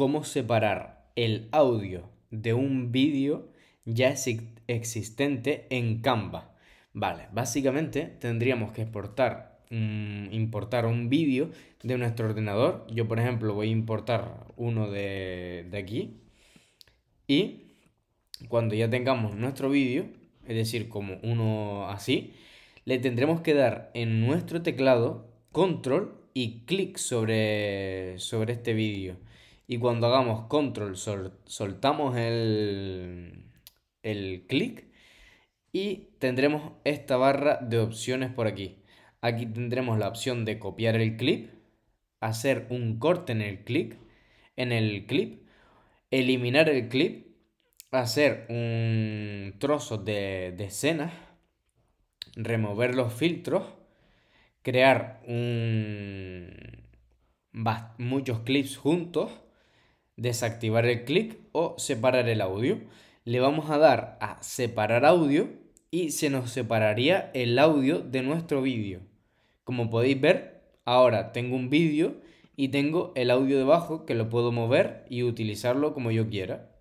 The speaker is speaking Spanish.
cómo separar el audio de un vídeo ya existente en Canva. Vale, básicamente tendríamos que exportar, mm, importar un vídeo de nuestro ordenador. Yo, por ejemplo, voy a importar uno de, aquí. Y cuando ya tengamos nuestro vídeo, es decir, como uno así, le tendremos que dar en nuestro teclado control y clic sobre, sobre este vídeo. Y cuando hagamos control, soltamos el, el clic y tendremos esta barra de opciones por aquí. Aquí tendremos la opción de copiar el clip, hacer un corte en el clip, en el clip, eliminar el clip, hacer un trozo de, escena. remover los filtros, crear un, muchos clips juntos desactivar el clic o separar el audio. Le vamos a dar a separar audio y se nos separaría el audio de nuestro vídeo. Como podéis ver, ahora tengo un vídeo y tengo el audio debajo que lo puedo mover y utilizarlo como yo quiera.